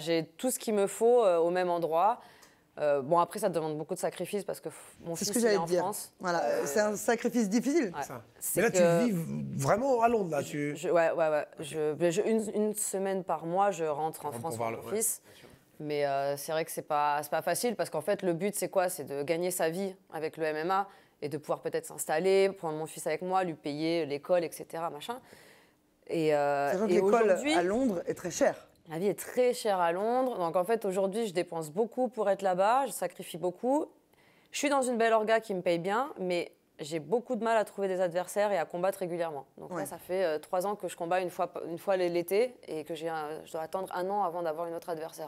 J'ai tout ce qu'il me faut euh, au même endroit. Euh, bon, après, ça demande beaucoup de sacrifices parce que mon fils est en France. Voilà, euh, c'est un sacrifice difficile. Mais là, tu vis vraiment à Londres, là. Tu... ouais, ouais, une, semaine par mois, je rentre en France pour mon fils. Mais c'est vrai que c'est pas, pas facile parce qu'en fait, le but, c'est quoi C'est de gagner sa vie avec le MMA et de pouvoir peut-être s'installer, prendre mon fils avec moi, lui payer l'école, etc. Machin. Et, euh, et l'école à Londres est très chère. La vie est très chère à Londres. Donc en fait, aujourd'hui, je dépense beaucoup pour être là-bas, je sacrifie beaucoup. Je suis dans une belle orga qui me paye bien, mais j'ai beaucoup de mal à trouver des adversaires et à combattre régulièrement. Donc là, ça fait euh, trois ans que je combats une fois, l'été et que je dois attendre un an avant d'avoir une autre adversaire.